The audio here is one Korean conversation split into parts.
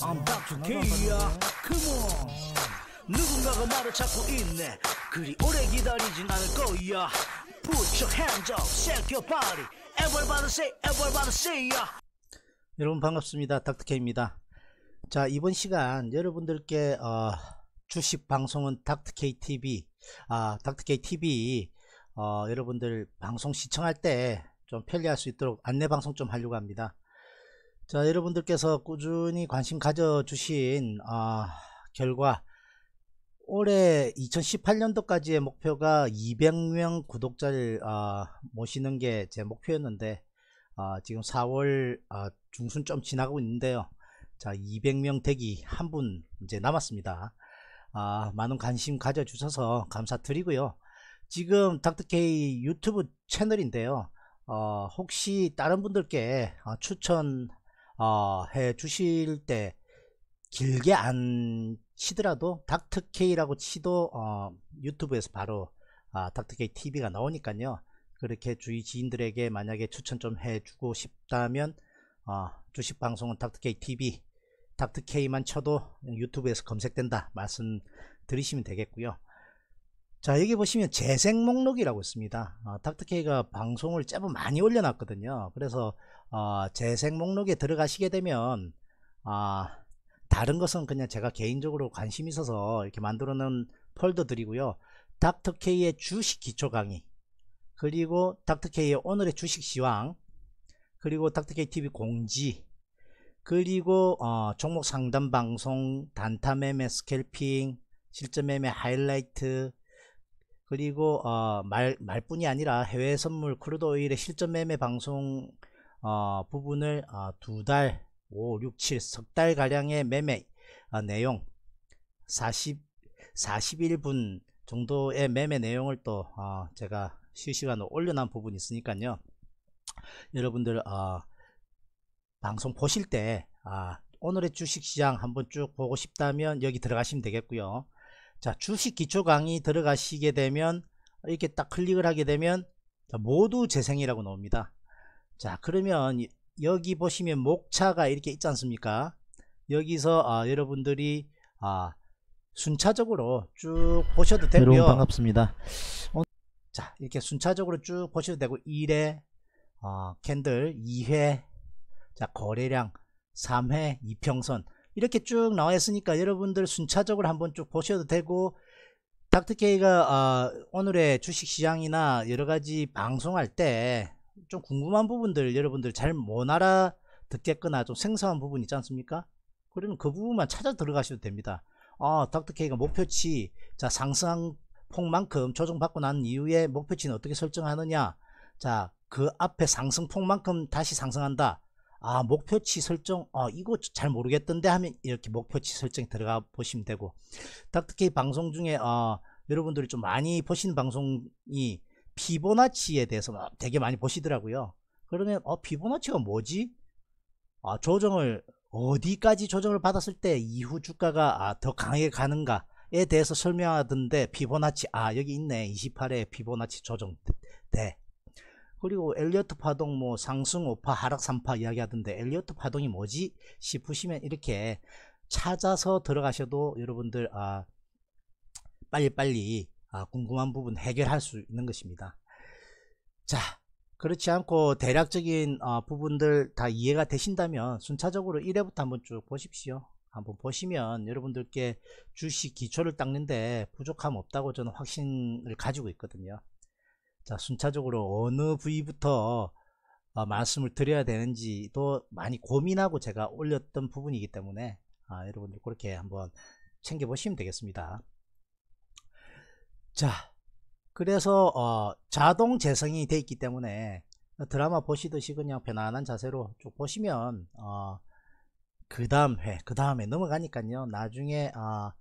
I'm back to K야 e Come on 누군가가 나를 찾고 있네 그리 오래 기다리진 않을 거야 Put your hands up, shake your body Everybody say, everybody say y a 여러분 반갑습니다 닥터케입니다 자 이번 시간 여러분들께 어, 주식 방송은 닥터케이 TV 아 닥터케이 TV 어, 여러분들 방송 시청할 때 좀 편리할 수 있도록 안내 방송 좀 하려고 합니다 자 여러분들께서 꾸준히 관심 가져주신 아, 결과 올해 2018년도까지의 목표가 200명 구독자를 아, 모시는 게 제 목표였는데 아, 지금 4월 아, 중순 쯤 지나고 있는데요 자 200명 대기한 분 이제 남았습니다 아, 많은 관심 가져주셔서 감사드리고요 지금 닥터케이 유튜브 채널인데요 어, 혹시 다른 분들께 어, 추천 어, 해 주실 때 길게 안 치더라도 닥터케이라고 치도 어, 유튜브에서 바로 아, 닥터케이 TV가 나오니까요. 그렇게 주위 지인들에게 만약에 추천 좀 해주고 싶다면 어, 주식 방송은 닥터케이 TV, 닥터케이만 쳐도 유튜브에서 검색된다 말씀드리시면 되겠고요. 자 여기 보시면 재생 목록이라고 있습니다. 어, 닥터케이가 방송을 제법 많이 올려놨거든요. 그래서 어, 재생 목록에 들어가시게 되면 아, 다른 것은 그냥 제가 개인적으로 관심 있어서 이렇게 만들어 놓은 폴더들이고요 닥터케이의 주식 기초 강의 그리고 닥터케이의 오늘의 주식 시황 그리고 닥터케이 TV 공지 그리고 어, 종목 상담 방송 단타 매매 스캘핑 실전 매매 하이라이트 그리고 어, 말, 말뿐이 아니라 해외 선물 크루드 오일의 실전 매매 방송 어, 부분을 어, 두달 5, 6, 7, 석달 가량의 매매 어, 내용 40, 41분 정도의 매매 내용을 또 어, 제가 실시간으로 올려놓은 부분이 있으니까요 여러분들 어, 방송 보실 때 아, 오늘의 주식시장 한번 쭉 보고 싶다면 여기 들어가시면 되겠고요 자 주식 기초 강의 들어가시게 되면 이렇게 딱 클릭을 하게 되면 모두 재생이라고 나옵니다 자 그러면 여기 보시면 목차가 이렇게 있지 않습니까 여기서 아, 여러분들이 아, 순차적으로 쭉 보셔도 되고요 반갑습니다 어, 자 이렇게 순차적으로 쭉 보셔도 되고 1회 어, 캔들 2회 자 거래량 3회 이평선 이렇게 쭉 나와 있으니까 여러분들 순차적으로 한번 쭉 보셔도 되고 닥터케이가 어, 오늘의 주식시장이나 여러가지 방송할 때좀 궁금한 부분들 여러분들 잘 못 알아 듣겠거나 좀 생소한 부분 있지 않습니까? 그러면 그 부분만 찾아 들어가셔도 됩니다. 아, 닥터케이가 목표치, 자, 상승 폭만큼 조정받고 난 이후에 목표치는 어떻게 설정하느냐? 자, 그 앞에 상승폭만큼 다시 상승한다. 아, 목표치 설정, 어, 이거 잘 모르겠던데 하면 이렇게 목표치 설정에 들어가 보시면 되고. 닥터케이 방송 중에, 어, 여러분들이 좀 많이 보시는 방송이 피보나치에 대해서 되게 많이 보시더라고요. 그러면 어 피보나치가 뭐지? 아 조정을 어디까지 조정을 받았을 때 이후 주가가 아, 더 강하게 가는가에 대해서 설명하던데 피보나치 아 여기 있네 28회 피보나치 조정대 그리고 엘리어트 파동 뭐 상승 5파 하락 3파 이야기하던데 엘리어트 파동이 뭐지 싶으시면 이렇게 찾아서 들어가셔도 여러분들 아 빨리빨리 아, 궁금한 부분 해결할 수 있는 것입니다. 자 그렇지 않고 대략적인 어, 부분들 다 이해가 되신다면 순차적으로 1회부터 한번 쭉 보십시오. 한번 보시면 여러분들께 주식 기초를 닦는데 부족함 없다고 저는 확신을 가지고 있거든요. 자 순차적으로 어느 부위부터 어, 말씀을 드려야 되는지도 많이 고민하고 제가 올렸던 부분이기 때문에 아, 여러분들 그렇게 한번 챙겨보시면 되겠습니다. 자 그래서 어, 자동 재생이 되어 있기 때문에 드라마 보시듯이 그냥 편안한 자세로 쭉 보시면 어, 그 다음 회그 다음에 넘어가니까요 나중에 어, 아,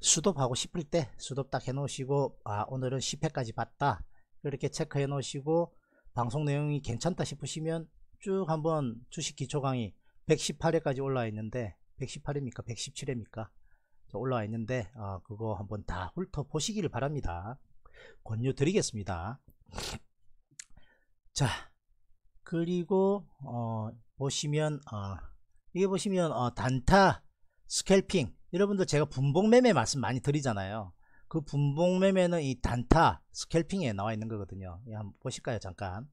수독하고 싶을 때수독딱 해놓으시고 아 오늘은 10회까지 봤다 이렇게 체크해 놓으시고 방송 내용이 괜찮다 싶으시면 쭉 한번 주식 기초 강의 118회까지 올라 와 있는데 118회입니까 117회입니까 올라와 있는데 어, 그거 한번 다 훑어보시기를 바랍니다. 권유 드리겠습니다. 자 그리고 어, 보시면 어, 이게 보시면 어, 단타 스캘핑 여러분들 제가 분봉매매 말씀 많이 드리잖아요. 그 분봉매매는 이 단타 스캘핑에 나와 있는 거거든요. 예, 한번 보실까요 잠깐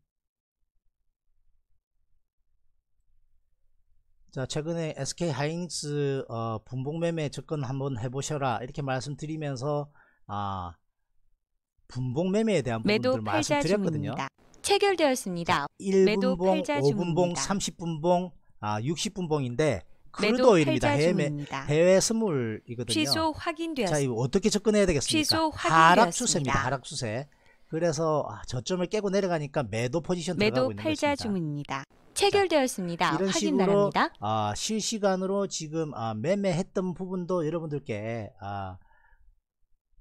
자 최근에 SK 하이닉스 어, 분봉매매 접근 한번 해보셔라 이렇게 말씀드리면서 아 분봉매매에 대한 부분들 말씀드렸거든요. 중입니다. 체결되었습니다. 1분봉, 5분봉, 30분봉, 아 60분봉인데 크루도일입니다. 그 해외, 해외 스물이거든요. 취소 확인되었습니다. 자, 어떻게 접근해야 되겠습니까? 취소 확인되었습니다. 하락 추세입니다. 하락 추세. 그래서 아, 저점을 깨고 내려가니까 매도 포지션 매도 들어가고 있는 것입니다. 매도 팔자 주입니다 체결되었습니다. 이런 확인 바랍니다. 아, 실시간으로 지금 아, 매매했던 부분도 여러분들께 아,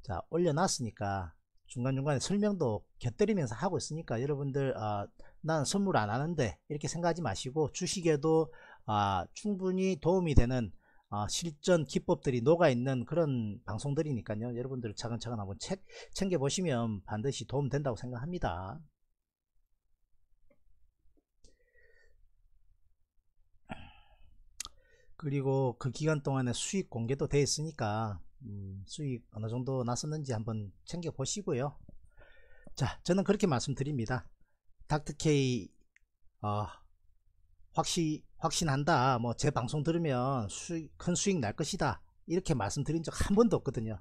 자 올려놨으니까 중간중간에 설명도 곁들이면서 하고 있으니까 여러분들 아, 난 선물 안 하는데 이렇게 생각하지 마시고 주식에도 아, 충분히 도움이 되는 아, 실전 기법들이 녹아있는 그런 방송들이니까요. 여러분들 차근차근 한번 챙겨보시면 반드시 도움된다고 생각합니다. 그리고 그 기간 동안에 수익 공개도 돼 있으니까 음, 수익 어느 정도 났었는지 한번 챙겨 보시고요 자 저는 그렇게 말씀드립니다 닥터케이 어, 확시, 확신한다 뭐 제 방송 들으면 수익, 큰 수익 날 것이다 이렇게 말씀드린 적 한 번도 없거든요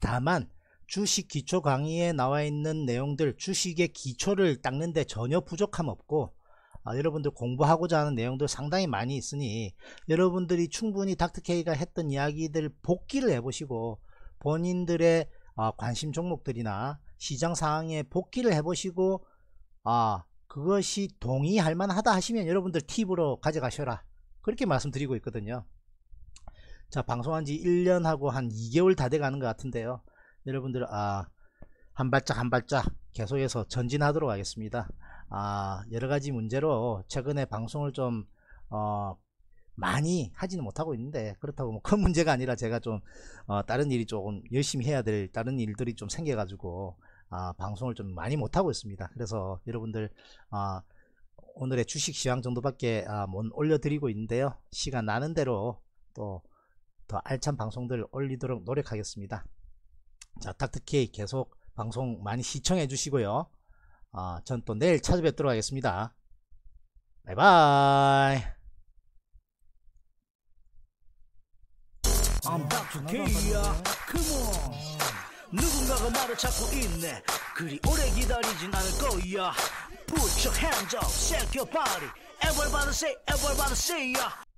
다만 주식 기초 강의에 나와 있는 내용들 주식의 기초를 닦는데 전혀 부족함 없고 아, 여러분들 공부하고자 하는 내용들 상당히 많이 있으니 여러분들이 충분히 닥터케이가 했던 이야기들 복기를 해보시고 본인들의 아, 관심 종목들이나 시장 상황에 복기를 해보시고 아 그것이 동의할 만하다 하시면 여러분들 팁으로 가져가셔라 그렇게 말씀드리고 있거든요 자 방송한 지 1년하고 한 2개월 다 돼가는 것 같은데요 여러분들 아 한 발짝 한 발짝 계속해서 전진하도록 하겠습니다 아, 여러가지 문제로 최근에 방송을 좀 어, 많이 하지는 못하고 있는데 그렇다고 뭐 큰 문제가 아니라 제가 좀 어, 다른 일이 조금 열심히 해야 될 다른 일들이 좀 생겨가지고 아, 방송을 좀 많이 못하고 있습니다. 그래서 여러분들 아, 오늘의 주식 시황 정도밖에 아, 못 올려드리고 있는데요. 시간 나는 대로 또 더 알찬 방송들 올리도록 노력하겠습니다. 자, 닥터케이 계속 방송 많이 시청해 주시고요. 아, 전 또 내일 찾아뵙도록 하겠습니다. 바이바이. I'm back to Korea. Come on. 누군가가 나를 찾고 있네. 그리 오래 기다리진 않을 거야. Put your hands up, shake your body. Everybody say, everybody say, yeah.